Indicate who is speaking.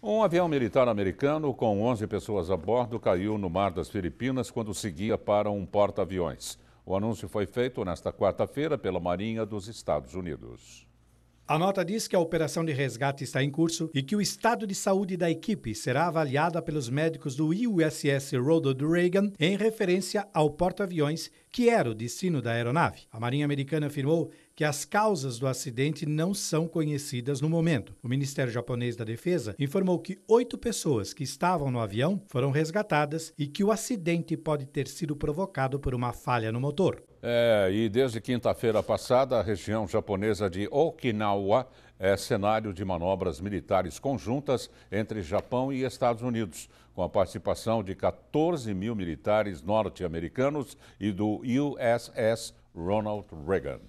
Speaker 1: Um avião militar americano com 11 pessoas a bordo caiu no mar das Filipinas quando seguia para um porta-aviões. O anúncio foi feito nesta quarta-feira pela Marinha dos Estados Unidos.
Speaker 2: A nota diz que a operação de resgate está em curso e que o estado de saúde da equipe será avaliada pelos médicos do USS Ronald Reagan em referência ao porta-aviões que era o destino da aeronave. A Marinha Americana afirmou que as causas do acidente não são conhecidas no momento. O Ministério Japonês da Defesa informou que oito pessoas que estavam no avião foram resgatadas e que o acidente pode ter sido provocado por uma falha no motor.
Speaker 1: É, e desde quinta-feira passada, a região japonesa de Okinawa é cenário de manobras militares conjuntas entre Japão e Estados Unidos, com a participação de 14 mil militares norte-americanos e do USS Ronald Reagan.